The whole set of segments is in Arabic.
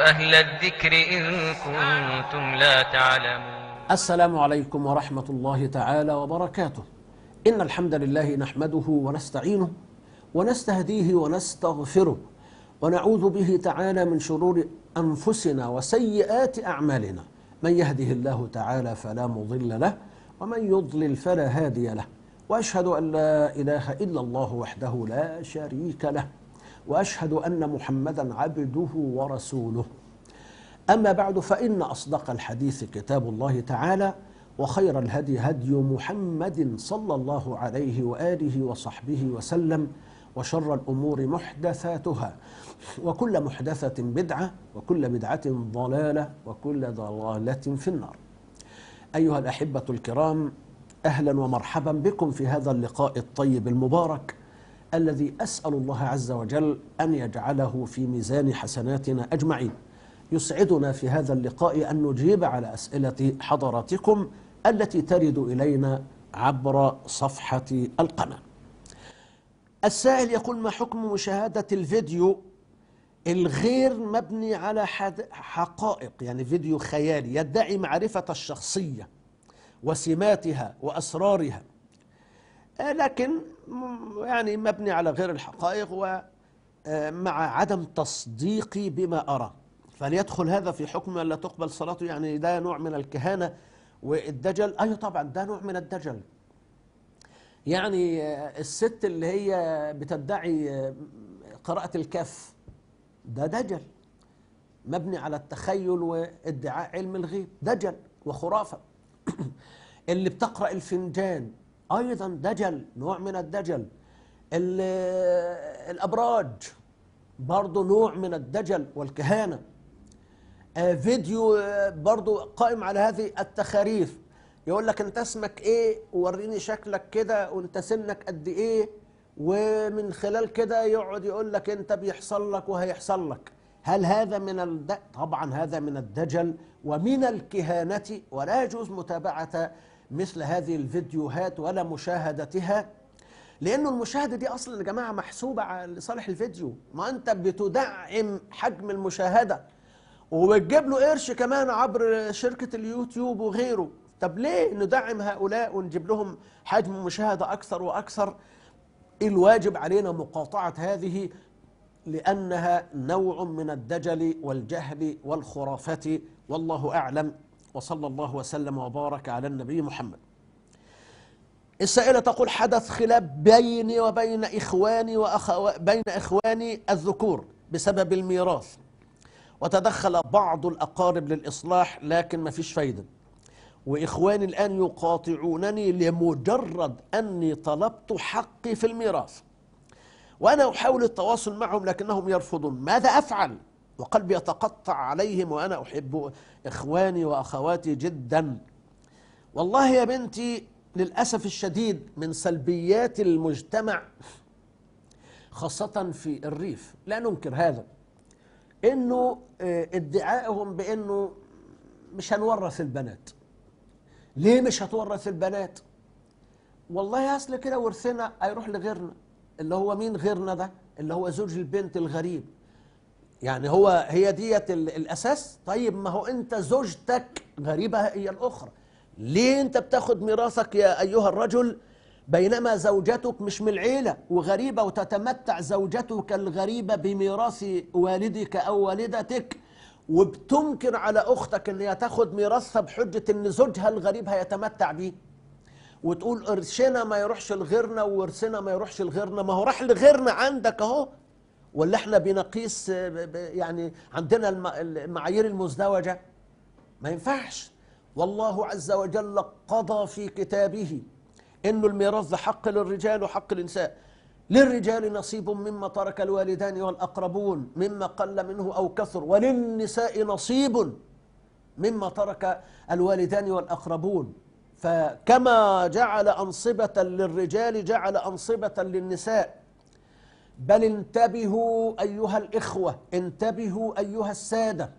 أهل الذكر إن كنتم لا تعلمون السلام عليكم ورحمة الله تعالى وبركاته إن الحمد لله نحمده ونستعينه ونستهديه ونستغفره ونعوذ به تعالى من شرور أنفسنا وسيئات أعمالنا من يهده الله تعالى فلا مضل له ومن يضلل فلا هادي له وأشهد أن لا إله إلا الله وحده لا شريك له واشهد ان محمدا عبده ورسوله اما بعد فان اصدق الحديث كتاب الله تعالى وخير الهدي هدي محمد صلى الله عليه واله وصحبه وسلم وشر الامور محدثاتها وكل محدثه بدعه وكل بدعه ضلاله وكل ضلاله في النار ايها الاحبه الكرام اهلا ومرحبا بكم في هذا اللقاء الطيب المبارك الذي أسأل الله عز وجل أن يجعله في ميزان حسناتنا أجمعين يسعدنا في هذا اللقاء أن نجيب على أسئلة حضراتكم التي ترد إلينا عبر صفحة القناة السائل يقول ما حكم مشاهدة الفيديو الغير مبني على حقائق يعني فيديو خيالي يدعي معرفة الشخصية وسماتها وأسرارها آه، لكن يعني مبني على غير الحقائق ومع آه، عدم تصديقي بما أرى فليدخل هذا في حكم لا تقبل صلاته يعني ده نوع من الكهانة والدجل أيوة طبعا ده نوع من الدجل يعني آه، الست اللي هي بتدعي قراءة الكف ده دجل مبني على التخيل وادعاء علم الغيب دجل وخرافة اللي بتقرأ الفنجان ايضا دجل نوع من الدجل الابراج برضه نوع من الدجل والكهانه آه، فيديو آه، برضه قائم على هذه التخاريف يقول لك انت اسمك ايه ووريني شكلك كده وانت سنك قد ايه ومن خلال كده يقعد يقول لك انت بيحصل لك وهيحصل لك هل هذا من الد... طبعا هذا من الدجل ومن الكهانة ولا يجوز متابعة مثل هذه الفيديوهات ولا مشاهدتها لأنه المشاهدة دي أصلا يا جماعة محسوبة لصالح الفيديو ما أنت بتدعم حجم المشاهدة وبتجيب له قرش كمان عبر شركة اليوتيوب وغيره طب ليه ندعم هؤلاء ونجيب لهم حجم مشاهدة أكثر وأكثر الواجب علينا مقاطعة هذه لأنها نوع من الدجل والجهل والخرافة والله أعلم وصلى الله وسلم وبارك على النبي محمد السائلة تقول حدث خلاف بيني وبين إخواني وأخو... بين إخواني الذكور بسبب الميراث وتدخل بعض الأقارب للإصلاح لكن ما فيش فايدة وإخواني الآن يقاطعونني لمجرد أني طلبت حقي في الميراث وأنا أحاول التواصل معهم لكنهم يرفضون ماذا أفعل؟ وقلبي يتقطع عليهم وأنا أحب إخواني وأخواتي جدا والله يا بنتي للأسف الشديد من سلبيات المجتمع خاصة في الريف لا ننكر هذا انه آه، ادعائهم بانه مش هنورث البنات ليه مش هتورث البنات والله اصل كده ورثنا هيروح لغيرنا اللي هو مين غيرنا ده اللي هو زوج البنت الغريب يعني هو هي ديت الاساس طيب ما هو انت زوجتك غريبه هي الاخرى ليه انت بتاخد ميراثك يا ايها الرجل بينما زوجتك مش من العيله وغريبه وتتمتع زوجتك الغريبه بميراث والدك او والدتك وبتنكر على اختك ان هي تاخد ميراثها بحجه ان زوجها الغريب هيتمتع بيه وتقول قرشنا ما يروحش لغيرنا وورثنا ما يروحش لغيرنا ما هو راح لغيرنا عندك اهو ولا احنا بنقيس آه، يعني عندنا المعايير المزدوجه ما ينفعش والله عز وجل قضى في كتابه انه الميراث حق للرجال وحق للنساء للرجال نصيب مما ترك الوالدان والاقربون مما قل منه او كثر وللنساء نصيب مما ترك الوالدان والاقربون فكما جعل انصبه للرجال جعل انصبه للنساء بل انتبهوا أيها الإخوة انتبهوا أيها السادة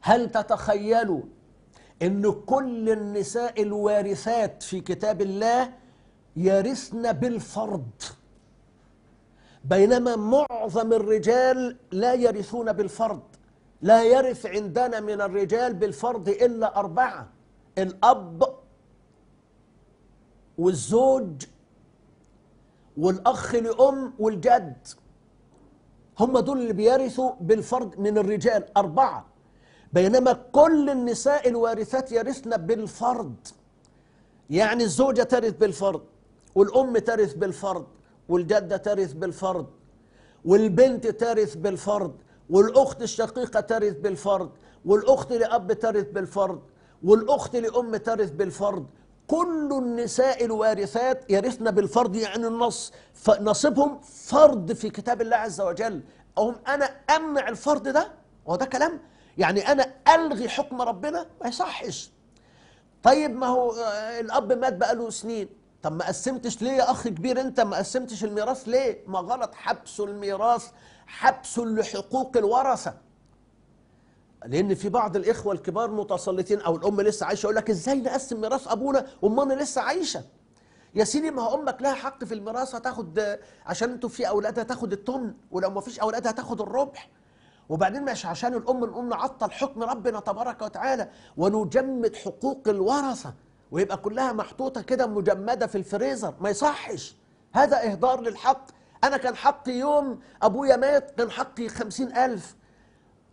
هل تتخيلوا أن كل النساء الوارثات في كتاب الله يرثن بالفرض بينما معظم الرجال لا يرثون بالفرض لا يرث عندنا من الرجال بالفرض إلا أربعة الأب والزوج والأخ لأم والجد هم دول اللي بيرثوا بالفرد من الرجال أربعة بينما كل النساء الوارثات يرثن بالفرد يعني الزوجة ترث بالفرد والأم ترث بالفرد والجدة ترث بالفرد والبنت ترث بالفرد والأخت الشقيقة ترث بالفرد والأخت لأب ترث بالفرد والأخت لأم ترث بالفرد كل النساء الوارثات يرثن بالفرض يعني النص فنصيبهم فرض في كتاب الله عز وجل أهم أنا أمنع الفرض ده هو ده كلام يعني أنا ألغي حكم ربنا ما يصحش طيب ما هو آه، الأب مات بقاله سنين طب ما قسمتش ليه يا أخ كبير أنت ما قسمتش الميراث ليه ما غلط حبس الميراث حبس لحقوق الورثة لان في بعض الاخوه الكبار متسلطين او الام لسه عايشه يقول لك ازاي نقسم ميراث ابونا وامنا لسه عايشه يا سيدي ما هو امك لها حق في الميراث هتاخد عشان انتوا في اولادها تاخد الثمن ولو ما فيش اولادها تاخد الربح وبعدين مش عشان الام الام نعطل حكم ربنا تبارك وتعالى ونجمد حقوق الورثه ويبقى كلها محطوطه كده مجمده في الفريزر ما يصحش هذا اهدار للحق انا كان حقي يوم ابويا مات كان حقي خمسين الف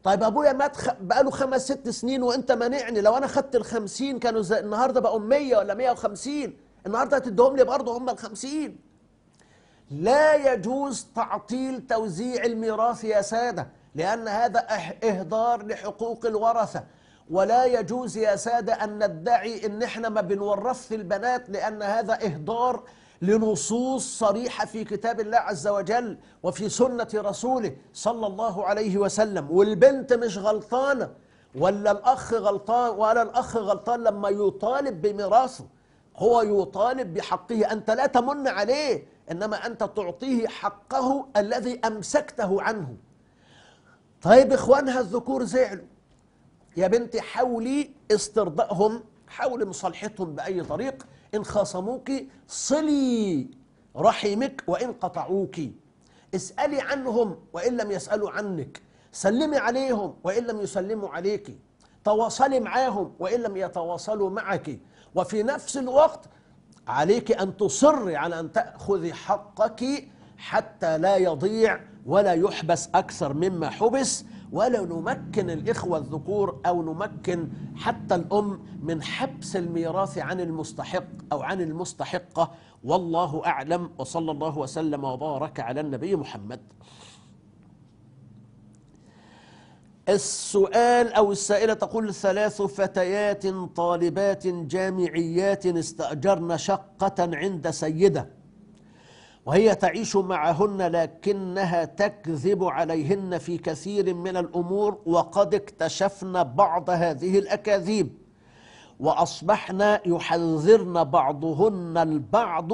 طيب ابويا مات خ... بقاله خمس ست سنين وانت مانعني لو انا خدت ال 50 كانوا زي النهارده بقوا 100 ولا 150 النهارده هتديهم لي برضه هم ال 50 لا يجوز تعطيل توزيع الميراث يا ساده لان هذا اهدار لحقوق الورثه ولا يجوز يا ساده ان ندعي ان احنا ما بنورثش البنات لان هذا اهدار لنصوص صريحة في كتاب الله عز وجل وفي سنة رسوله صلى الله عليه وسلم والبنت مش غلطانة ولا الأخ غلطان ولا الأخ غلطان لما يطالب بميراثه هو يطالب بحقه أنت لا تمن عليه إنما أنت تعطيه حقه الذي أمسكته عنه طيب إخوانها الذكور زعلوا يا بنتي حاولي استرضائهم حاولي مصالحتهم بأي طريق إن خاصموك صلي رحمك وإن قطعوك اسألي عنهم وإن لم يسألوا عنك سلمي عليهم وإن لم يسلموا عليك تواصلي معاهم وإن لم يتواصلوا معك وفي نفس الوقت عليك أن تصري على أن تأخذي حقك حتى لا يضيع ولا يحبس أكثر مما حبس ولا نمكن الإخوة الذكور أو نمكن حتى الأم من حبس الميراث عن المستحق أو عن المستحقة والله أعلم وصلى الله وسلم وبارك على النبي محمد السؤال أو السائلة تقول ثلاث فتيات طالبات جامعيات استأجرن شقة عند سيدة وهي تعيش معهن لكنها تكذب عليهن في كثير من الامور وقد اكتشفنا بعض هذه الاكاذيب واصبحنا يحذرن بعضهن البعض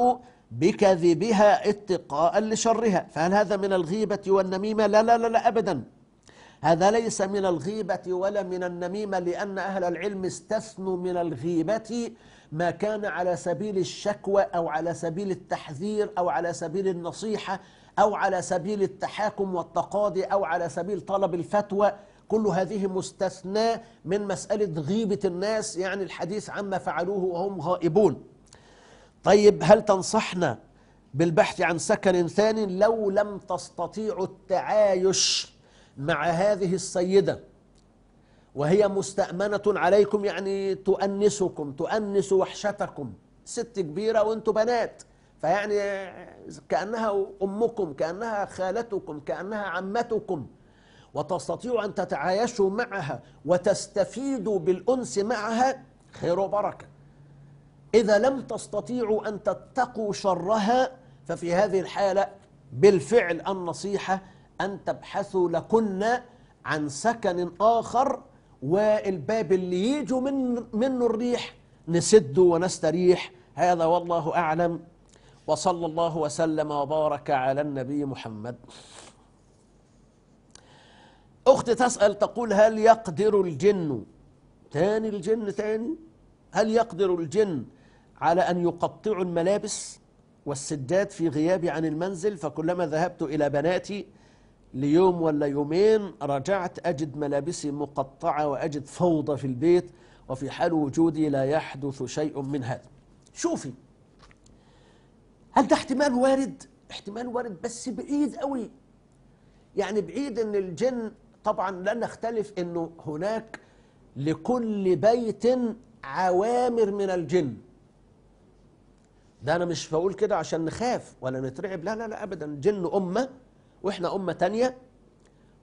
بكذبها اتقاء لشرها فهل هذا من الغيبه والنميمه لا لا لا, لا ابدا هذا ليس من الغيبه ولا من النميمه لان اهل العلم استثنوا من الغيبه ما كان على سبيل الشكوى أو على سبيل التحذير أو على سبيل النصيحة أو على سبيل التحاكم والتقاضي أو على سبيل طلب الفتوى كل هذه مستثناة من مسألة غيبة الناس يعني الحديث عما فعلوه وهم غائبون طيب هل تنصحنا بالبحث عن سكن ثاني لو لم تستطيعوا التعايش مع هذه السيده وهي مستأمنة عليكم يعني تؤنسكم تؤنس وحشتكم ست كبيرة وانتوا بنات فيعني كأنها أمكم كأنها خالتكم كأنها عمتكم وتستطيعوا أن تتعايشوا معها وتستفيدوا بالأنس معها خير وبركة إذا لم تستطيعوا أن تتقوا شرها ففي هذه الحالة بالفعل النصيحة أن تبحثوا لكن عن سكن آخر والباب اللي يجوا من منه الريح نسده ونستريح هذا والله أعلم وصلى الله وسلم وبارك على النبي محمد أخت تسأل تقول هل يقدر الجن تاني الجن تاني هل يقدر الجن على أن يقطعوا الملابس والسجاد في غيابي عن المنزل فكلما ذهبت إلى بناتي ليوم ولا يومين رجعت أجد ملابسي مقطعة وأجد فوضى في البيت وفي حال وجودي لا يحدث شيء من هذا شوفي هل ده احتمال وارد؟ احتمال وارد بس بعيد قوي يعني بعيد ان الجن طبعا لا نختلف انه هناك لكل بيت عوامر من الجن ده انا مش بقول كده عشان نخاف ولا نترعب لا لا لا ابدا الجن امه واحنا امه تانيه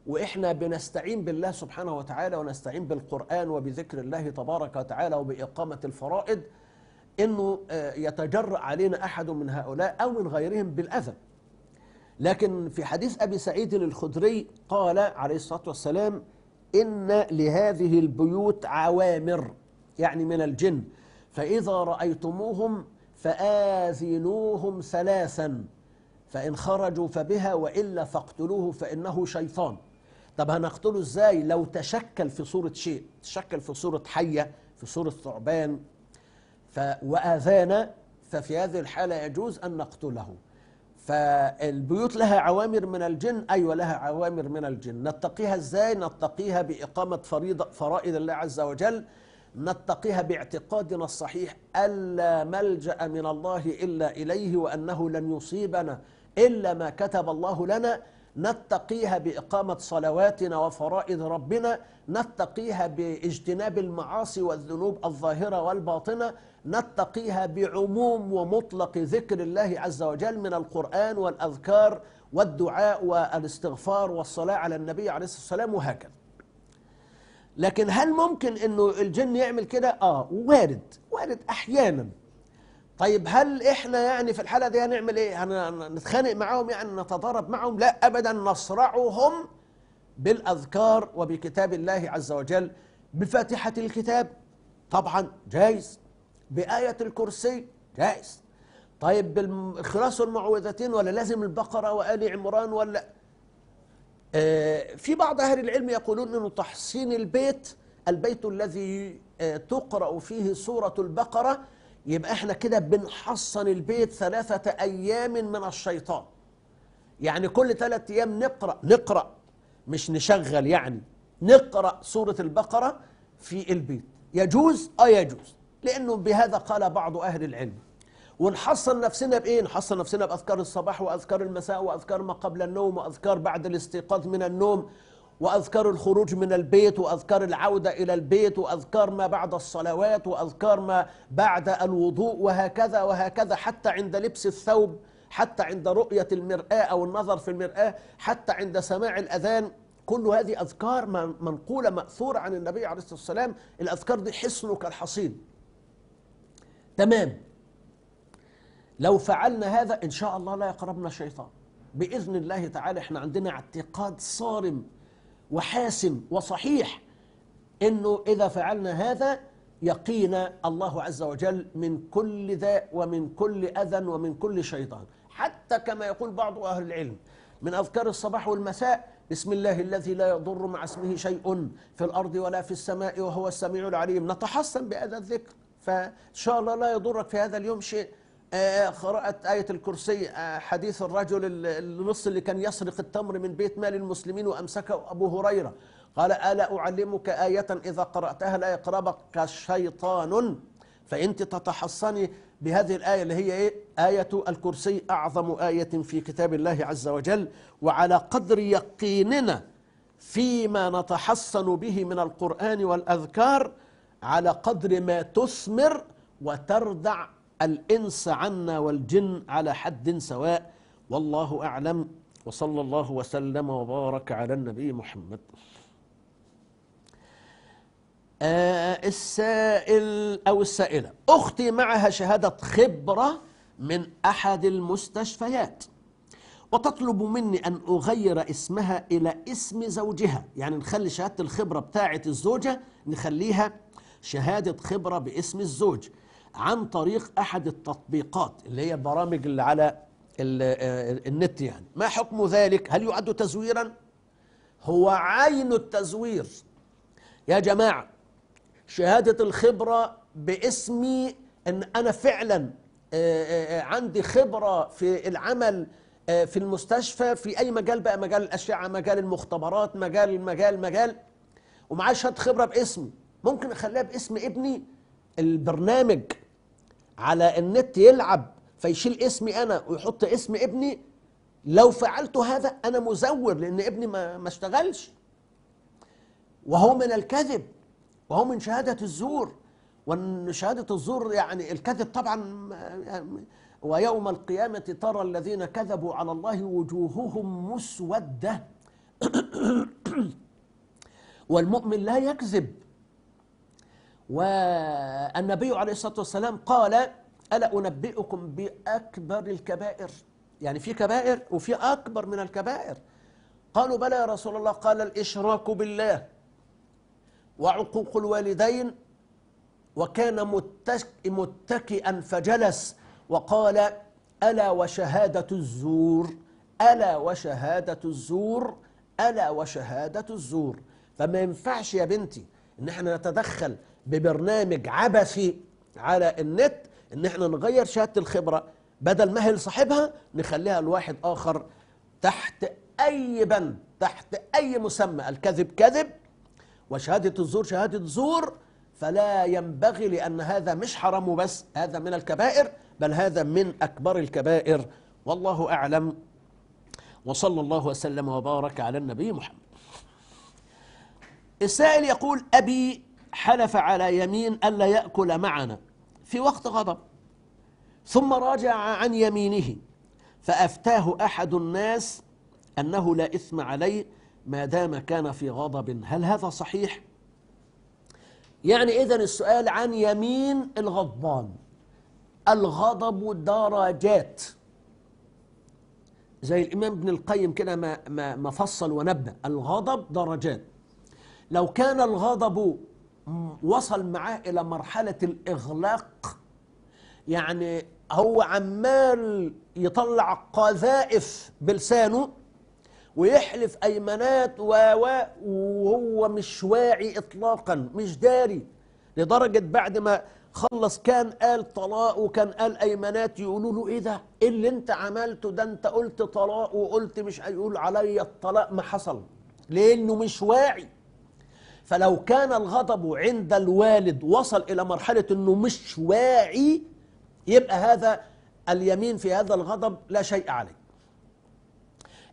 واحنا بنستعين بالله سبحانه وتعالى ونستعين بالقران وبذكر الله تبارك وتعالى وباقامه الفرائض انه آه، يتجرأ علينا احد من هؤلاء او من غيرهم بالاذى لكن في حديث ابي سعيد الخدري قال عليه الصلاه والسلام ان لهذه البيوت عوامر يعني من الجن فاذا رايتموهم فاذنوهم ثلاثا فإن خرجوا فبها وإلا فاقتلوه فإنه شيطان طب هنقتله إزاي لو تشكل في صورة شيء تشكل في صورة حية في صورة ثعبان ف... وأذانا ففي هذه الحالة يجوز أن نقتله فالبيوت لها عوامر من الجن أيوة لها عوامر من الجن نتقيها إزاي نتقيها بإقامة فريضة فرائض الله عز وجل نتقيها باعتقادنا الصحيح ألا ملجأ من الله إلا إليه وأنه لن يصيبنا إلا ما كتب الله لنا نتقيها بإقامة صلواتنا وفرائض ربنا نتقيها باجتناب المعاصي والذنوب الظاهرة والباطنة نتقيها بعموم ومطلق ذكر الله عز وجل من القرآن والأذكار والدعاء والاستغفار والصلاة على النبي عليه الصلاة والسلام وهكذا لكن هل ممكن أنه الجن يعمل كده؟ آه وارد وارد أحياناً طيب هل احنا يعني في الحاله دي هنعمل ايه هنتخانق معاهم يعني نتضارب معاهم لا ابدا نصرعهم بالاذكار وبكتاب الله عز وجل بفاتحه الكتاب طبعا جايز بايه الكرسي جايز طيب بالخلاص والمعوذتين ولا لازم البقره وال عمران ولا آه في بعض اهل العلم يقولون انه تحصين البيت البيت الذي آه تقرا فيه سوره البقره يبقى احنا كده بنحصن البيت ثلاثة أيام من الشيطان يعني كل ثلاثة أيام نقرأ نقرأ مش نشغل يعني نقرأ سورة البقرة في البيت يجوز اه يجوز لانه بهذا قال بعض اهل العلم ونحصن نفسنا بايه نحصن نفسنا باذكار الصباح واذكار المساء واذكار ما قبل النوم واذكار بعد الاستيقاظ من النوم واذكار الخروج من البيت واذكار العوده الى البيت واذكار ما بعد الصلوات واذكار ما بعد الوضوء وهكذا وهكذا حتى عند لبس الثوب حتى عند رؤيه المراه او النظر في المراه حتى عند سماع الاذان كل هذه اذكار منقوله ماثوره عن النبي عليه الصلاه والسلام الاذكار دي حصن كالحصيد تمام لو فعلنا هذا ان شاء الله لا يقربنا الشيطان باذن الله تعالى احنا عندنا اعتقاد صارم وحاسم وصحيح انه اذا فعلنا هذا يقينا الله عز وجل من كل ذا ومن كل اذى ومن كل شيطان حتى كما يقول بعض اهل العلم من اذكار الصباح والمساء بسم الله الذي لا يضر مع اسمه شيء في الارض ولا في السماء وهو السميع العليم نتحصن بهذا الذكر فان شاء الله لا يضرك في هذا اليوم شيء آه، قراءة آية الكرسي آه، حديث الرجل النص اللي كان يسرق التمر من بيت مال المسلمين وأمسكه أبو هريرة قال ألا أعلمك آية إذا قرأتها لا يقربك شيطان فأنت تتحصني بهذه الآية اللي هي إيه؟ آية الكرسي أعظم آية في كتاب الله عز وجل وعلى قدر يقيننا فيما نتحصن به من القرآن والأذكار على قدر ما تثمر وتردع الإنس عنا والجن على حد سواء والله أعلم وصلى الله وسلم وبارك على النبي محمد آه السائل أو السائلة أختي معها شهادة خبرة من أحد المستشفيات وتطلب مني أن أغير اسمها إلى اسم زوجها يعني نخلي شهادة الخبرة بتاعة الزوجة نخليها شهادة خبرة باسم الزوج عن طريق أحد التطبيقات اللي هي البرامج اللي على آه، النت يعني ما حكم ذلك هل يعد تزويرا هو عين التزوير يا جماعة شهادة الخبرة باسمي أن أنا فعلا آه، آه، عندي خبرة في العمل في المستشفى في أي مجال بقى مجال الأشعة مجال المختبرات مجال مجال مجال ومعايا شهادة خبرة باسمي ممكن أخليها باسم ابني البرنامج على النت يلعب فيشيل اسمي انا ويحط اسم ابني لو فعلت هذا انا مزور لان ابني ما, ما اشتغلش وهو من الكذب وهو من شهاده الزور وان شهاده الزور يعني الكذب طبعا ويوم القيامه ترى الذين كذبوا على الله وجوههم مسوده والمؤمن لا يكذب والنبي عليه الصلاة والسلام قال ألا أنبئكم بأكبر الكبائر يعني في كبائر وفي أكبر من الكبائر قالوا بلى يا رسول الله قال الإشراك بالله وعقوق الوالدين وكان متكئا فجلس وقال ألا وشهادة الزور ألا وشهادة الزور ألا وشهادة الزور فما ينفعش يا بنتي إن احنا نتدخل ببرنامج عبثي على النت ان احنا نغير شهاده الخبره بدل ما هي لصاحبها نخليها لواحد اخر تحت اي بند تحت اي مسمى الكذب كذب وشهاده الزور شهاده زور فلا ينبغي لان هذا مش حرام وبس هذا من الكبائر بل هذا من اكبر الكبائر والله اعلم وصلى الله وسلم وبارك على النبي محمد السائل يقول ابي حلف على يمين ألا يأكل معنا في وقت غضب ثم راجع عن يمينه فأفتاه أحد الناس أنه لا إثم عليه ما دام كان في غضب هل هذا صحيح؟ يعني إذن السؤال عن يمين الغضبان الغضب درجات زي الإمام ابن القيم كده ما, ما, ما فصل ونبه الغضب درجات لو كان الغضب وصل معاه إلى مرحلة الإغلاق يعني هو عمال يطلع قذائف بلسانه ويحلف أيمانات وهو مش واعي إطلاقا مش داري لدرجة بعد ما خلص كان قال طلاق وكان قال ايمانات يقولوا له ايه ده ايه اللي انت عملته ده انت قلت طلاق وقلت مش هيقول عليا الطلاق ما حصل لانه مش واعي فلو كان الغضب عند الوالد وصل إلى مرحلة أنه مش واعي يبقى هذا اليمين في هذا الغضب لا شيء عليه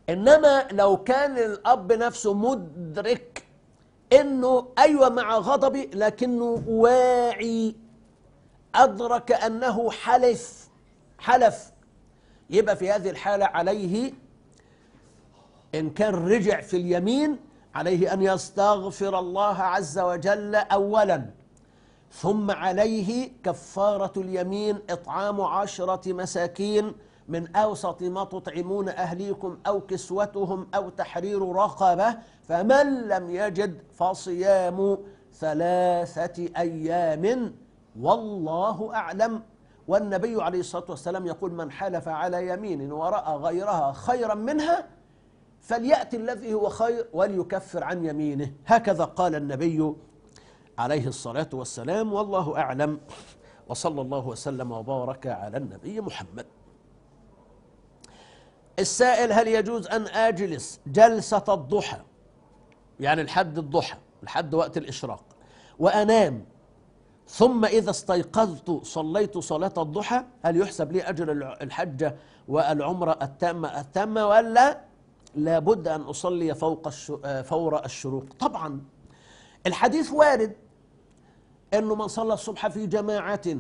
إنما لو كان الأب نفسه مدرك أنه أيوة مع غضبي لكنه واعي أدرك أنه حلف حلف يبقى في هذه الحالة عليه إن كان رجع في اليمين عليه أن يستغفر الله عز وجل أولا ثم عليه كفارة اليمين إطعام عشرة مساكين من أوسط ما تطعمون أهليكم أو كسوتهم أو تحرير رقبة فمن لم يجد فصيام ثلاثة أيام والله أعلم والنبي عليه الصلاة والسلام يقول من حلف على يمين ورأى غيرها خيرا منها فليأتي الذي هو خير وليكفر عن يمينه هكذا قال النبي عليه الصلاة والسلام والله أعلم وصلى الله وسلم وبارك على النبي محمد السائل هل يجوز أن أجلس جلسة الضحى يعني لحد الضحى لحد وقت الإشراق وأنام ثم إذا استيقظت صليت صلاة الضحى هل يحسب لي أجر الحجة والعمرة التامة التامة ولا لابد أن أصلي فوق فور الشروق طبعا الحديث وارد أنه من صلى الصبح في جماعة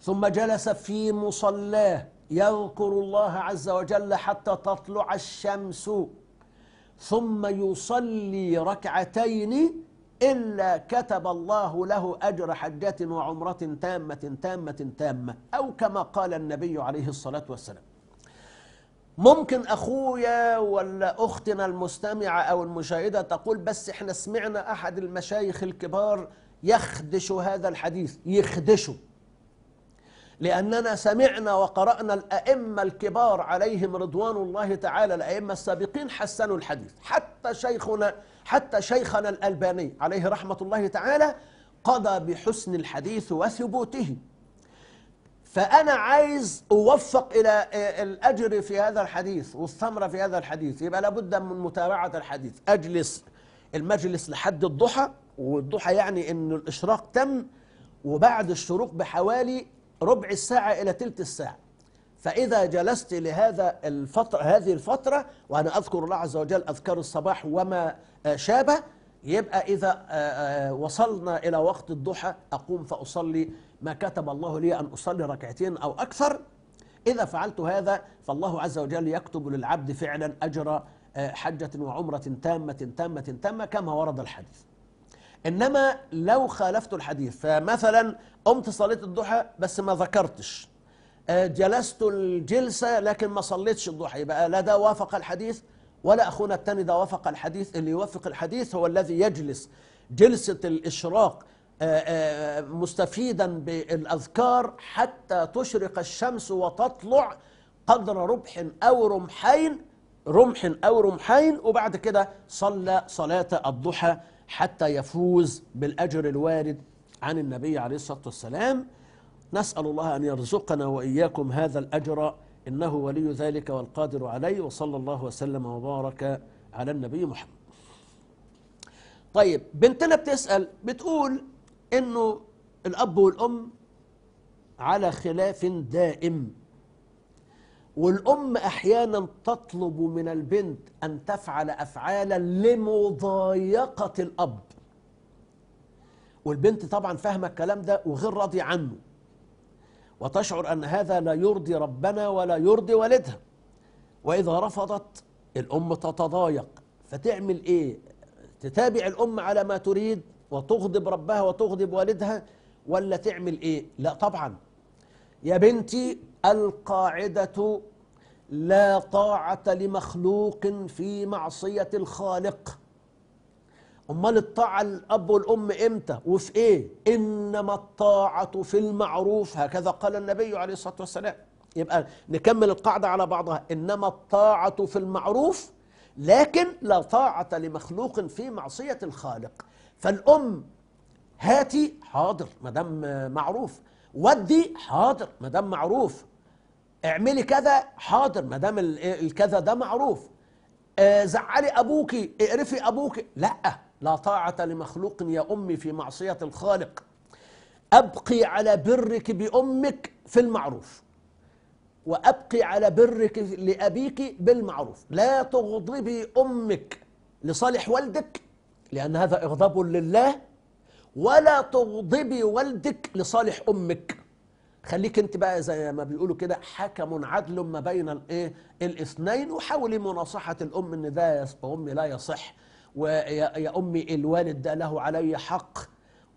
ثم جلس في مصلاه يذكر الله عز وجل حتى تطلع الشمس ثم يصلي ركعتين إلا كتب الله له أجر حجة وعمرة تامة تامة تامة أو كما قال النبي عليه الصلاة والسلام ممكن اخويا ولا اختنا المستمعه او المشاهده تقول بس احنا سمعنا احد المشايخ الكبار يخدش هذا الحديث يخدشه لاننا سمعنا وقرانا الائمه الكبار عليهم رضوان الله تعالى الائمه السابقين حسنوا الحديث حتى شيخنا حتى شيخنا الالباني عليه رحمه الله تعالى قضى بحسن الحديث وثبوته فأنا عايز أوفق إلى الأجر في هذا الحديث والثمرة في هذا الحديث يبقى لابد من متابعة الحديث أجلس المجلس لحد الضحى والضحى يعني أن الإشراق تم وبعد الشروق بحوالي ربع الساعة إلى تلت الساعة فإذا جلست لهذا الفترة هذه الفترة وأنا أذكر الله عز وجل أذكار الصباح وما شابه يبقى إذا آه، آه، وصلنا إلى وقت الضحى أقوم فأصلي ما كتب الله لي أن أصلي ركعتين أو أكثر إذا فعلت هذا فالله عز وجل يكتب للعبد فعلا أجر آه، حجة وعمرة تامة تامة تامة كما ورد الحديث إنما لو خالفت الحديث فمثلا قمت صليت الضحى بس ما ذكرتش آه، جلست الجلسة لكن ما صليتش الضحى يبقى لا ده وافق الحديث ولا أخونا التاني ده وافق الحديث اللي يوافق الحديث هو الذي يجلس جلسة الإشراق آه، آه، مستفيدا بالاذكار حتى تشرق الشمس وتطلع قدر ربح او رمحين رمح او رمحين وبعد كده صلى صلاه الضحى حتى يفوز بالاجر الوارد عن النبي عليه الصلاه والسلام نسال الله ان يرزقنا واياكم هذا الاجر انه ولي ذلك والقادر عليه وصلى الله وسلم وبارك على النبي محمد طيب بنتنا بتسال بتقول انه الاب والام على خلاف دائم والام احيانا تطلب من البنت ان تفعل افعالا لمضايقه الاب والبنت طبعا فاهمه الكلام ده وغير راضيه عنه وتشعر ان هذا لا يرضي ربنا ولا يرضي والدها واذا رفضت الام تتضايق فتعمل ايه تتابع الام على ما تريد وتغضب ربها وتغضب والدها ولا تعمل ايه لا طبعا يا بنتي القاعده لا طاعه لمخلوق في معصيه الخالق امال الطاعه الاب والام امتى وفي ايه انما الطاعه في المعروف هكذا قال النبي عليه الصلاه والسلام يبقى نكمل القاعده على بعضها انما الطاعه في المعروف لكن لا طاعه لمخلوق في معصيه الخالق فالام هاتي حاضر ما دام معروف ودي حاضر ما دام معروف اعملي كذا حاضر ما دام الكذا ده معروف آه، زعلي ابوكي اقرفي ابوكي لا لا طاعه لمخلوق يا امي في معصيه الخالق ابقي على برك بامك في المعروف وابقي على برك لابيك بالمعروف لا تغضبي امك لصالح والدك لأن هذا إغضاب لله ولا تغضبي والدك لصالح أمك خليك انت بقى زي ما بيقولوا كده حكم عدل ما بين الايه الاثنين وحاولي مناصحه الام ان ده يا امي لا يصح ويا امي الوالد ده له علي حق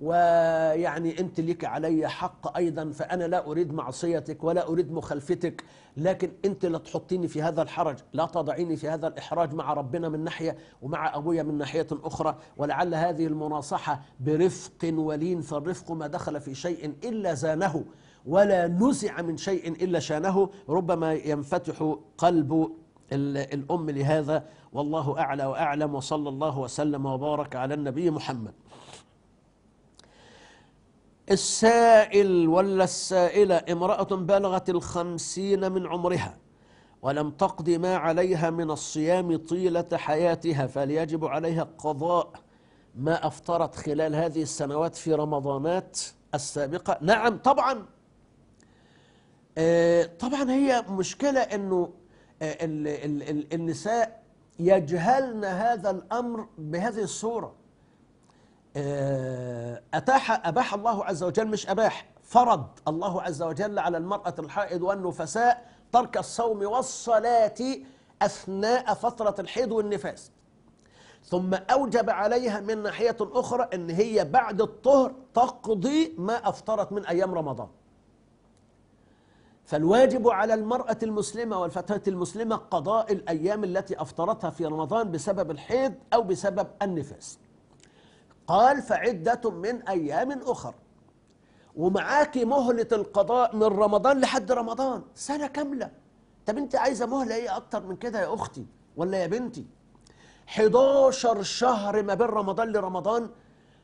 ويعني أنت لك علي حق أيضا فأنا لا أريد معصيتك ولا أريد مخالفتك لكن أنت لا تحطيني في هذا الحرج لا تضعيني في هذا الإحراج مع ربنا من ناحية ومع أبويا من ناحية أخرى ولعل هذه المناصحة برفق ولين فالرفق ما دخل في شيء إلا زانه ولا نزع من شيء إلا شانه ربما ينفتح قلب الأم لهذا والله أعلى وأعلم وصلى الله وسلم وبارك على النبي محمد السائل ولا السائلة امرأة بلغت الخمسين من عمرها ولم تقض ما عليها من الصيام طيلة حياتها فليجب عليها قضاء ما أفطرت خلال هذه السنوات في رمضانات السابقة نعم طبعا آه، طبعا هي مشكلة أنه آه، النساء يجهلن هذا الأمر بهذه الصورة آه، أتاح أباح الله عز وجل مش أباح فرض الله عز وجل على المرأة الحائض والنفساء ترك الصوم والصلاة أثناء فترة الحيض والنفاس ثم أوجب عليها من ناحية أخرى أن هي بعد الطهر تقضي ما أفطرت من أيام رمضان فالواجب على المرأة المسلمة والفتاة المسلمة قضاء الأيام التي أفطرتها في رمضان بسبب الحيض أو بسبب النفاس قال فعدة من أيام أخر ومعاكي مهلة القضاء من رمضان لحد رمضان سنة كاملة طب أنت عايزة مهلة إيه أكتر من كده يا أختي ولا يا بنتي 11 شهر ما بين رمضان لرمضان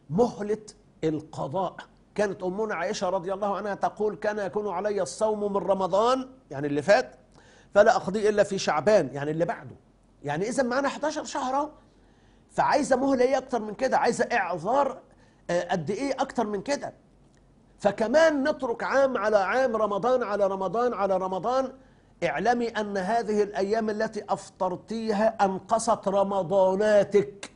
مهلة القضاء كانت أمنا عائشة رضي الله عنها تقول كان يكون علي الصوم من رمضان يعني اللي فات فلا أقضي إلا في شعبان يعني اللي بعده يعني إذا معنا 11 شهر فعايزه مهله ايه اكتر من كده عايزه اعذار آه، قد ايه اكتر من كده فكمان نترك عام على عام رمضان على رمضان على رمضان اعلمي ان هذه الايام التي افطرتيها انقصت رمضاناتك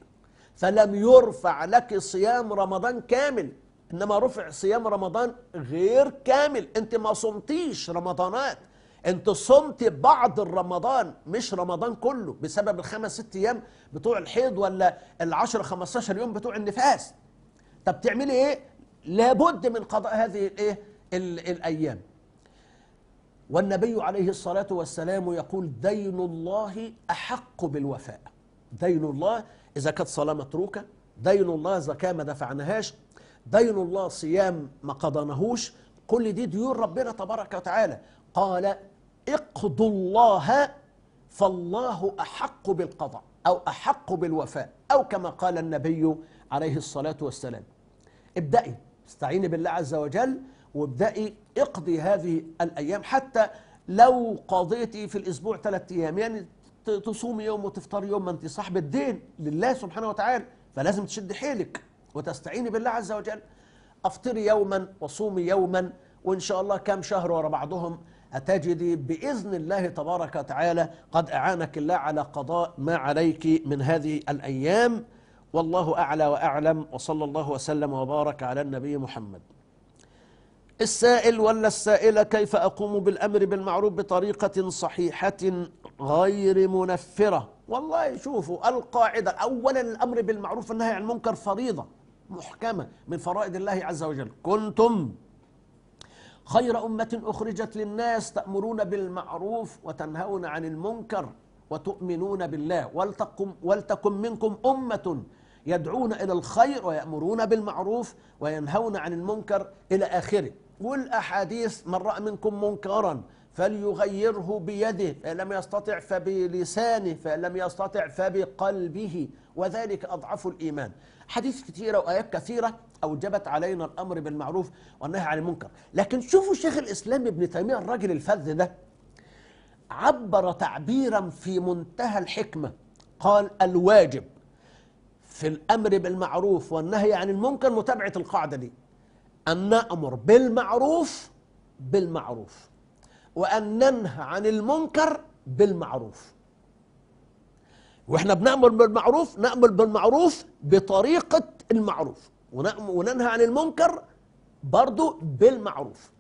فلم يرفع لك صيام رمضان كامل انما رفع صيام رمضان غير كامل انت ما صمتيش رمضانات انت صمت بعض الرمضان مش رمضان كله بسبب الخمس ست ايام بتوع الحيض ولا العشر 15 يوم بتوع النفاس طب تعملي ايه لابد من قضاء هذه الايه الايام والنبي عليه الصلاه والسلام يقول دين الله احق بالوفاء دين الله اذا كانت صلاه متروكه دين الله زكاه ما دفعناهاش دين الله صيام ما قضناهوش كل دي ديون ربنا تبارك وتعالى قال اقضوا الله فالله أحق بالقضاء أو أحق بالوفاء أو كما قال النبي عليه الصلاة والسلام ابدأي استعيني بالله عز وجل وابدأي اقضي هذه الأيام حتى لو قضيتي في الأسبوع ثلاثة أيام يعني تصومي يوم وتفطري يوم ما أنت صاحب الدين لله سبحانه وتعالى فلازم تشد حيلك وتستعيني بالله عز وجل افطري يوما وصومي يوما وان شاء الله كام شهر ورا بعضهم أتجدي بإذن الله تبارك وتعالى قد أعانك الله على قضاء ما عليك من هذه الأيام والله أعلى وأعلم وصلى الله وسلم وبارك على النبي محمد السائل ولا السائلة كيف أقوم بالأمر بالمعروف بطريقة صحيحة غير منفرة والله شوفوا القاعدة أولا الأمر بالمعروف والنهي عن المنكر فريضة محكمة من فرائض الله عز وجل كنتم خير أمة أخرجت للناس تأمرون بالمعروف وتنهون عن المنكر وتؤمنون بالله ولتقم, ولتكن منكم أمة يدعون إلى الخير ويأمرون بالمعروف وينهون عن المنكر إلى آخره والأحاديث من رأى منكم منكرا فليغيره بيده فإن لم يستطع فبلسانه فإن لم يستطع فبقلبه وذلك أضعف الإيمان حديث كثيرة وآيات كثيرة أوجبت علينا الأمر بالمعروف والنهي عن المنكر لكن شوفوا شيخ الإسلام ابن تيمية الراجل الفذ ده عبر تعبيرا في منتهى الحكمة قال الواجب في الأمر بالمعروف والنهي عن المنكر متابعة القاعدة دي أن نأمر بالمعروف بالمعروف وأن ننهى عن المنكر بالمعروف واحنا بنأمر بالمعروف نأمر بالمعروف بطريقة المعروف وننهى عن المنكر برضه بالمعروف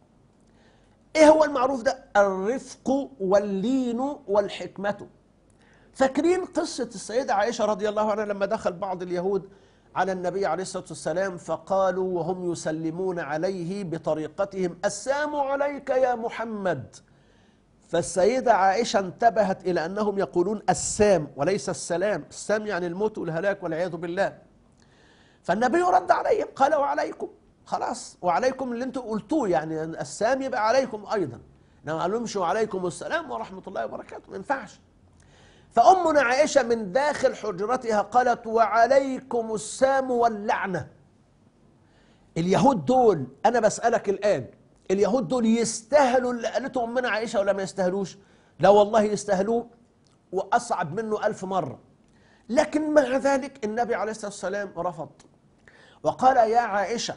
ايه هو المعروف ده الرفق واللين والحكمة فاكرين قصة السيدة عائشة رضي الله عنها لما دخل بعض اليهود على النبي عليه الصلاة والسلام فقالوا وهم يسلمون عليه بطريقتهم السلام عليك يا محمد فالسيدة عائشة انتبهت إلى أنهم يقولون السام وليس السلام السام يعني الموت والهلاك والعياذ بالله فالنبي رد عليهم قال وعليكم خلاص وعليكم اللي انتم قلتوه يعني السام يبقى عليكم أيضا انما ما قالهمش وعليكم السلام ورحمة الله وبركاته ما ينفعش فأمنا عائشة من داخل حجرتها قالت وعليكم السام واللعنة اليهود دول أنا بسألك الآن اليهود دول يستاهلوا اللي قالته امنا عائشه ولا ما يستاهلوش لا والله يستاهلوه واصعب منه ألف مره لكن مع ذلك النبي عليه الصلاه والسلام رفض وقال يا عائشه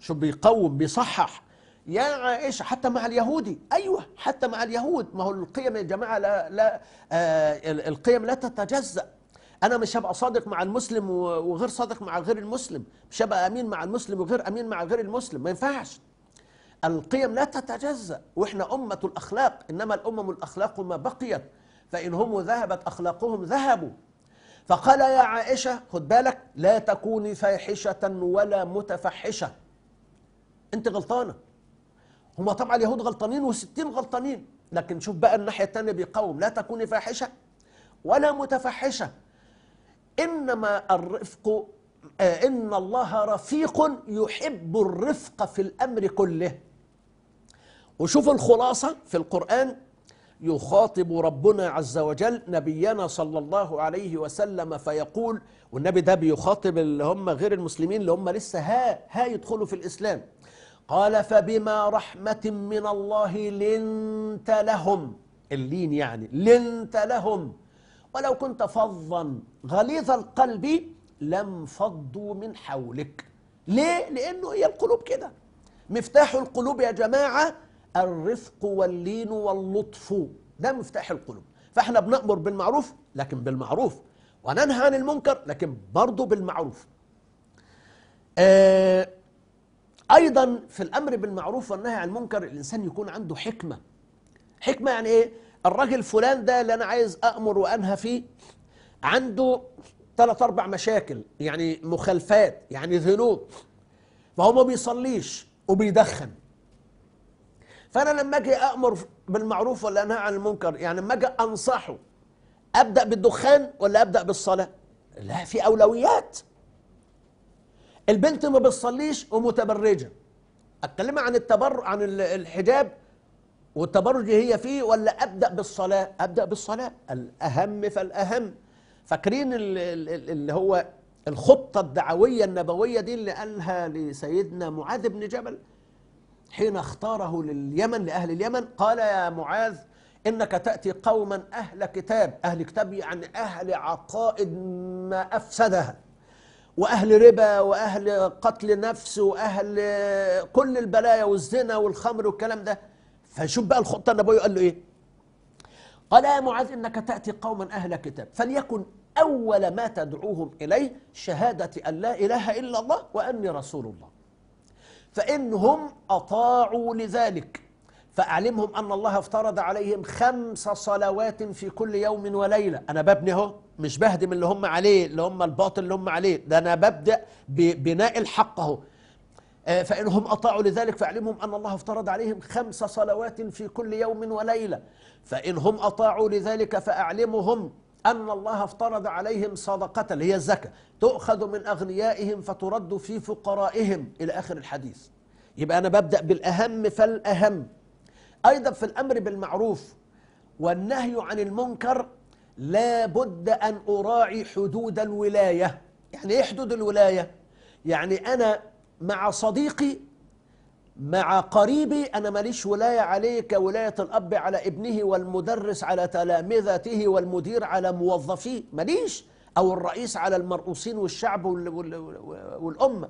شو بيقوم بيصحح يا عائشه حتى مع اليهودي ايوه حتى مع اليهود ما هو القيم يا جماعه لا لا آه القيم لا تتجزأ انا مش هبقى صادق مع المسلم وغير صادق مع غير المسلم مش هبقى امين مع المسلم وغير امين مع غير المسلم ما ينفعش القيم لا تتجزأ وإحنا أمة الأخلاق إنما الأمم الأخلاق ما بقيت فإن هم ذهبت أخلاقهم ذهبوا فقال يا عائشة خد بالك لا تكوني فاحشة ولا متفحشة أنت غلطانة هما طبعا اليهود غلطانين وستين غلطانين لكن شوف بقى الناحية الثانيه بيقوم لا تكوني فاحشة ولا متفحشة إنما الرفق آه، إن الله رفيق يحب الرفق في الأمر كله وشوف الخلاصة في القرآن يخاطب ربنا عز وجل نبينا صلى الله عليه وسلم فيقول والنبي ده بيخاطب اللي هم غير المسلمين اللي هم لسه ها ها يدخلوا في الإسلام قال فبما رحمة من الله لنت لهم اللين يعني لنت لهم ولو كنت فظا غليظ القلب لم فضوا من حولك ليه؟ لأنه هي القلوب كده مفتاح القلوب يا جماعة الرفق واللين واللطف ده مفتاح القلوب فاحنا بنأمر بالمعروف لكن بالمعروف وننهى عن المنكر لكن برضه بالمعروف آه أيضا في الأمر بالمعروف والنهي عن المنكر الإنسان يكون عنده حكمة حكمة يعني إيه الراجل فلان ده اللي أنا عايز أأمر وأنهى فيه عنده ثلاث أربع مشاكل يعني مخالفات يعني ذنوب فهو ما بيصليش وبيدخن فانا لما اجي امر بالمعروف ولا انهى عن المنكر يعني لما اجي انصحه ابدا بالدخان ولا ابدا بالصلاه لا في اولويات البنت ما بتصليش ومتبرجه اتكلم عن التبر عن الحجاب والتبرج هي فيه ولا ابدا بالصلاه ابدا بالصلاه الاهم فالاهم فاكرين اللي هو الخطه الدعويه النبويه دي اللي قالها لسيدنا معاذ بن جبل حين اختاره لليمن لأهل اليمن قال يا معاذ إنك تأتي قوما أهل كتاب أهل كتاب يعني أهل عقائد ما أفسدها وأهل ربا وأهل قتل نفس وأهل كل البلايا والزنا والخمر والكلام ده فشوف بقى الخطة النبوية قال له إيه قال يا معاذ إنك تأتي قوما أهل كتاب فليكن أول ما تدعوهم إليه شهادة أن لا إله إلا الله وأني رسول الله فإنهم أطاعوا لذلك فأعلمهم أن الله افترض عليهم خمس صلوات في كل يوم وليلة أنا ببني أهو مش بهدم اللي هم عليه اللي هم الباطل اللي هم عليه ده أنا ببدأ ببناء الحق أهو آه، فإنهم أطاعوا لذلك فأعلمهم أن الله افترض عليهم خمس صلوات في كل يوم وليلة فإنهم أطاعوا لذلك فأعلمهم أن الله افترض عليهم صدقة اللي هي الزكاة تؤخذ من أغنيائهم فترد في فقرائهم إلى آخر الحديث يبقى أنا ببدأ بالأهم فالأهم أيضا في الأمر بالمعروف والنهي عن المنكر لا بد أن أراعي حدود الولاية يعني إيه حدود الولاية؟ يعني أنا مع صديقي مع قريبي أنا ماليش ولاية عليه كولاية الأب على ابنه والمدرس على تلامذته والمدير على موظفيه ماليش أو الرئيس على المرؤوسين والشعب والأمة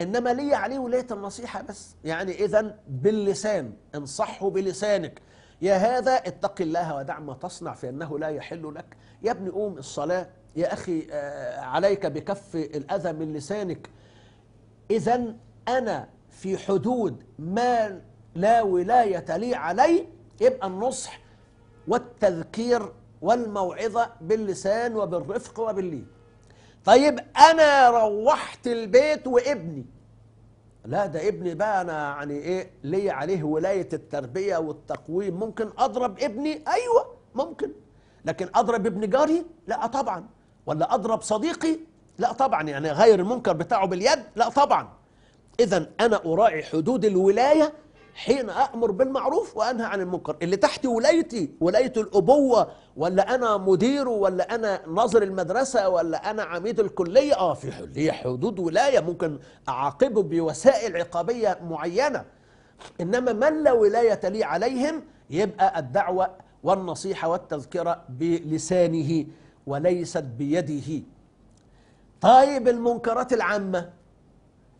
إنما لي عليه ولاية النصيحة بس يعني إذا باللسان انصحه بلسانك يا هذا اتق الله ودع ما تصنع فإنه لا يحل لك يا ابني قوم الصلاة يا أخي آه، عليك بكف الأذى من لسانك إذا أنا في حدود ما لا ولاية لي عليه يبقى النصح والتذكير والموعظة باللسان وبالرفق وباللين طيب أنا روحت البيت وابني لا ده ابني بقى أنا يعني إيه لي عليه ولاية التربية والتقويم ممكن أضرب ابني أيوة ممكن لكن أضرب ابن جاري لا طبعا ولا أضرب صديقي لا طبعا يعني غير المنكر بتاعه باليد لا طبعا إذا أنا أراعي حدود الولاية حين أأمر بالمعروف وأنهى عن المنكر اللي تحت ولايتي ولاية الأبوة ولا أنا مديره ولا أنا ناظر المدرسة ولا أنا عميد الكلية آه في حدود, حدود ولاية ممكن أعاقبه بوسائل عقابية معينة إنما من لا ولاية لي عليهم يبقى الدعوة والنصيحة والتذكرة بلسانه وليست بيده طيب المنكرات العامة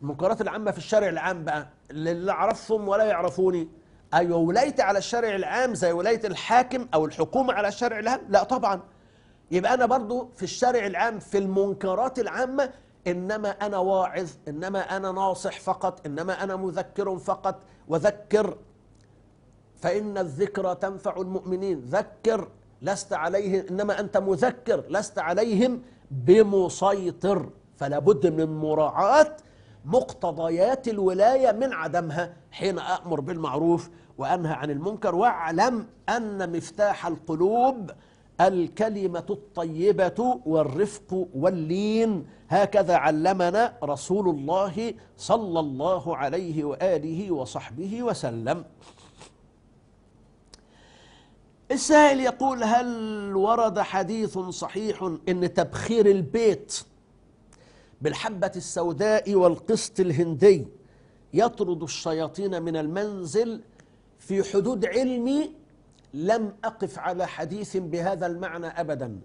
المنكرات العامة في الشرع العام بقى اللي أعرفهم ولا يعرفوني أيوة ولايتي على الشرع العام زي ولاية الحاكم أو الحكومة على الشرع العام لا طبعا يبقى أنا برضو في الشرع العام في المنكرات العامة إنما أنا واعظ إنما أنا ناصح فقط إنما أنا مذكر فقط وذكر فإن الذكرى تنفع المؤمنين ذكر لست عليهم إنما أنت مذكر لست عليهم بمسيطر فلا بد من مراعاة مقتضيات الولاية من عدمها حين أأمر بالمعروف وأنهى عن المنكر واعلم أن مفتاح القلوب الكلمة الطيبة والرفق واللين هكذا علمنا رسول الله صلى الله عليه وآله وصحبه وسلم السائل يقول هل ورد حديث صحيح ان تبخير البيت بالحبة السوداء والقسط الهندي يطرد الشياطين من المنزل في حدود علمي لم أقف على حديث بهذا المعنى أبدا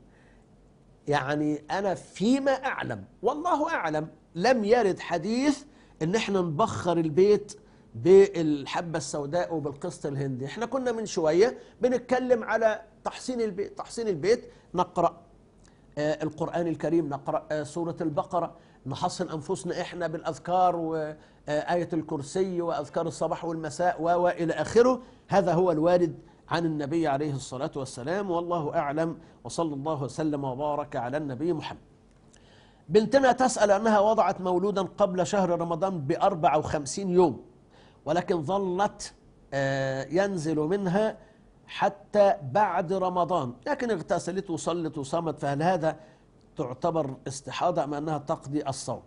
يعني أنا فيما أعلم والله أعلم لم يرد حديث إن إحنا نبخر البيت بالحبة السوداء وبالقسط الهندي إحنا كنا من شوية بنتكلم على تحصين البيت تحصين البيت نقرأ آه، القرآن الكريم نقرأ آه، سورة البقرة نحصن أنفسنا إحنا بالأذكار وآية آه، الكرسي وأذكار الصباح والمساء وإلى آخره هذا هو الوارد عن النبي عليه الصلاة والسلام والله أعلم وصلى الله وسلم وبارك على النبي محمد بنتنا تسأل أنها وضعت مولودا قبل شهر رمضان بأربع وخمسين يوم ولكن ظلت ينزل منها حتى بعد رمضان لكن اغتسلت وصلت وصامت فهل هذا تعتبر استحاضة أم أنها تقضي الصوم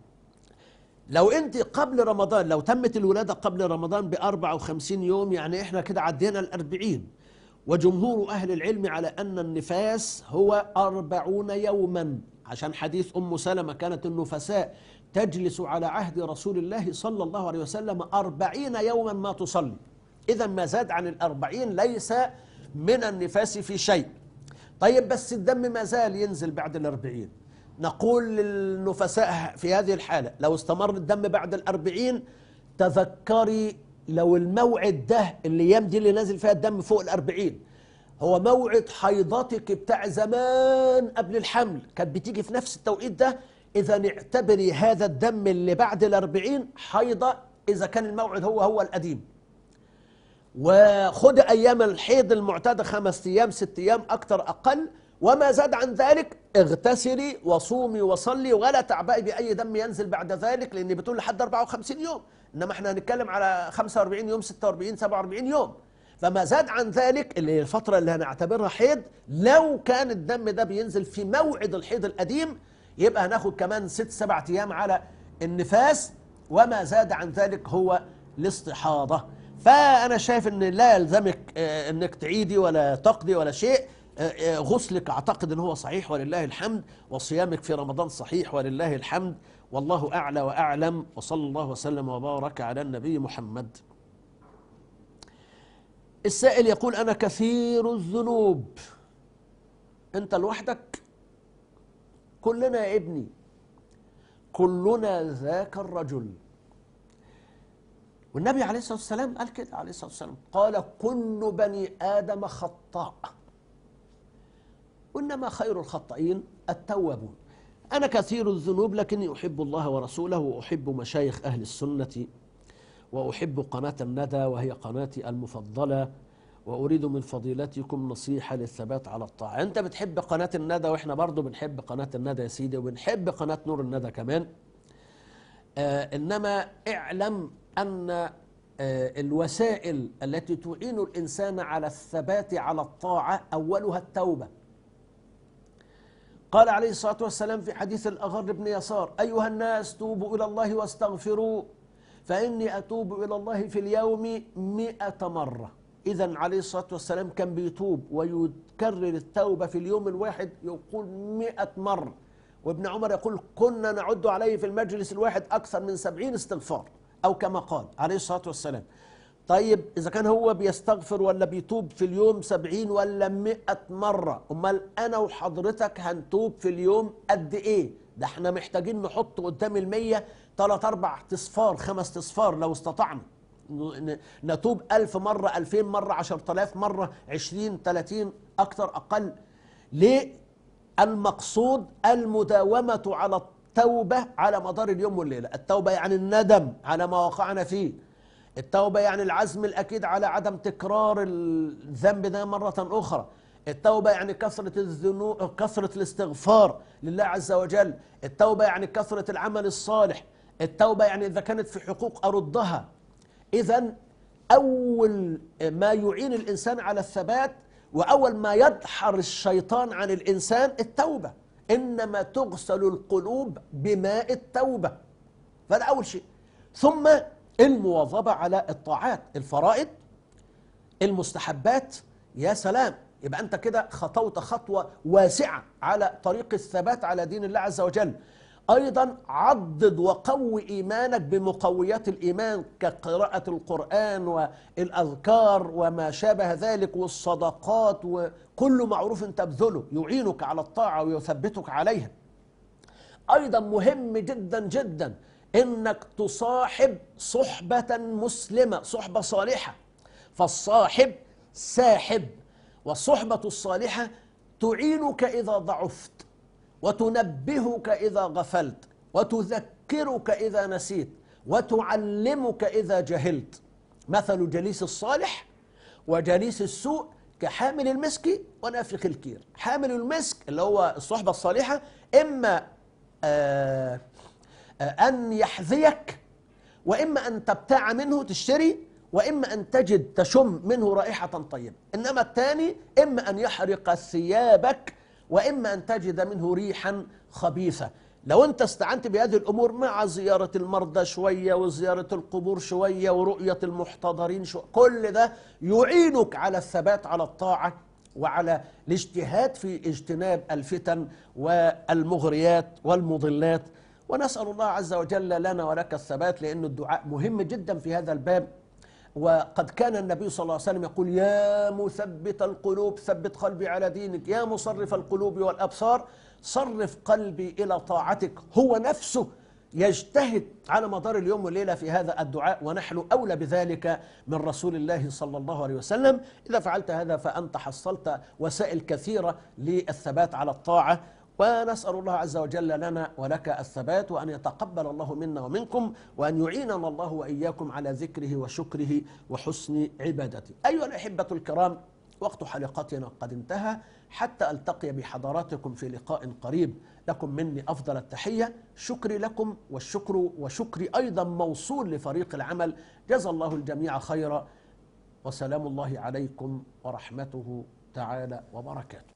لو أنت قبل رمضان لو تمت الولادة قبل رمضان بأربع وخمسين يوم يعني إحنا كده عدينا الأربعين وجمهور أهل العلم على أن النفاس هو أربعون يوما عشان حديث أم سلمة كانت النفساء تجلس على عهد رسول الله صلى الله عليه وسلم أربعين يوما ما تصلي إذا ما زاد عن الأربعين ليس من النفاس في شيء طيب بس الدم ما زال ينزل بعد الأربعين نقول للنفساء في هذه الحالة لو استمر الدم بعد الأربعين تذكري لو الموعد ده الأيام دي اللي نازل فيها الدم فوق الأربعين هو موعد حيضتك بتاع زمان قبل الحمل كانت بتيجي في نفس التوقيت ده إذا اعتبري هذا الدم اللي بعد الأربعين حيضة إذا كان الموعد هو هو القديم وخد أيام الحيض المعتادة خمس أيام ست أيام أكثر أقل وما زاد عن ذلك اغتسلي وصومي وصلي ولا تعبئي بأي دم ينزل بعد ذلك لأن بتقول لحد 54 يوم إنما احنا هنتكلم على 45 يوم 46 47 يوم فما زاد عن ذلك اللي الفترة اللي هنعتبرها حيض لو كان الدم ده بينزل في موعد الحيض القديم يبقى هناخد كمان ست سبع أيام على النفاس وما زاد عن ذلك هو الاستحاضة فأنا شايف أن لا يلزمك آه، أنك تعيدي ولا تقضي ولا شيء آه، آه، غسلك أعتقد أنه هو صحيح ولله الحمد وصيامك في رمضان صحيح ولله الحمد والله أعلى وأعلم وصلى الله وسلم وبارك على النبي محمد السائل يقول أنا كثير الذنوب أنت لوحدك كلنا يا ابني كلنا ذاك الرجل والنبي عليه الصلاة والسلام قال كده عليه الصلاة والسلام قال كل بني آدم خطاء وإنما خير الخطائين التوابون أنا كثير الذنوب لكني أحب الله ورسوله وأحب مشايخ أهل السنة وأحب قناة الندى وهي قناتي المفضلة وأريد من فضيلتكم نصيحة للثبات على الطاعة أنت بتحب قناة الندى وإحنا برضو بنحب قناة الندى يا سيدي وبنحب قناة نور الندى كمان آه إنما اعلم أن آه، الوسائل التي تعين الإنسان على الثبات على الطاعة أولها التوبة قال عليه الصلاة والسلام في حديث الأغر بن يسار أيها الناس توبوا إلى الله واستغفروا فإني أتوب إلى الله في اليوم مئة مرة إذا عليه الصلاة والسلام كان بيتوب ويكرر التوبة في اليوم الواحد يقول مئة مرة وابن عمر يقول كنا نعد عليه في المجلس الواحد أكثر من سبعين استغفار أو كما قال عليه الصلاة والسلام طيب إذا كان هو بيستغفر ولا بيتوب في اليوم سبعين ولا مئة مرة أمال أنا وحضرتك هنتوب في اليوم قد إيه ده احنا محتاجين نحط قدام المية تلات أربع تصفار خمس تصفار لو استطعنا نتوب ألف مرة ألفين مرة عشر تلاف مرة عشرين تلاتين أكتر أقل ليه المقصود المداومة على الطاعة التوبة على مدار اليوم والليلة التوبة يعني الندم على ما وقعنا فيه التوبة يعني العزم الأكيد على عدم تكرار الذنب ده مرة أخرى التوبة يعني كثرة الذنوب كثرة الاستغفار لله عز وجل التوبة يعني كثرة العمل الصالح التوبة يعني إذا كانت في حقوق أردها إذا أول ما يعين الإنسان على الثبات وأول ما يدحر الشيطان عن الإنسان التوبة إنما تغسل القلوب بماء التوبة فده أول شيء ثم المواظبة على الطاعات الفرائض المستحبات يا سلام يبقى أنت كده خطوت خطوة واسعة على طريق الثبات على دين الله عز وجل أيضا عضد وقوي إيمانك بمقويات الإيمان كقراءة القرآن والأذكار وما شابه ذلك والصدقات وكل معروف تبذله يعينك على الطاعة ويثبتك عليها أيضا مهم جدا جدا إنك تصاحب صحبة مسلمة صحبة صالحة فالصاحب ساحب والصحبة الصالحة تعينك إذا ضعفت وتنبهك إذا غفلت وتذكرك إذا نسيت وتعلمك إذا جهلت مثل جليس الصالح وجليس السوء كحامل المسك ونافخ الكير حامل المسك اللي هو الصحبة الصالحة إما آه، أن يحذيك وإما أن تبتاع منه تشتري وإما أن تجد تشم منه رائحة طيبة إنما الثاني إما أن يحرق ثيابك وإما أن تجد منه ريحا خبيثة لو أنت استعنت بهذه الأمور مع زيارة المرضى شوية وزيارة القبور شوية ورؤية المحتضرين شوية كل ده يعينك على الثبات على الطاعة وعلى الاجتهاد في اجتناب الفتن والمغريات والمضلات ونسأل الله عز وجل لنا ولك الثبات لأن الدعاء مهم جدا في هذا الباب وقد كان النبي صلى الله عليه وسلم يقول يا مثبت القلوب ثبت قلبي على دينك يا مصرف القلوب والأبصار صرف قلبي إلى طاعتك هو نفسه يجتهد على مدار اليوم والليلة في هذا الدعاء ونحن أولى بذلك من رسول الله صلى الله عليه وسلم إذا فعلت هذا فأنت حصلت وسائل كثيرة للثبات على الطاعة ونسأل الله عز وجل لنا ولك الثبات وأن يتقبل الله منا ومنكم وأن يعيننا الله وإياكم على ذكره وشكره وحسن عبادته أيها الأحبة الكرام وقت حلقتنا قد انتهى حتى ألتقي بحضراتكم في لقاء قريب لكم مني أفضل التحية شكري لكم والشكر وشكري أيضا موصول لفريق العمل جزى الله الجميع خيرا وسلام الله عليكم ورحمته تعالى وبركاته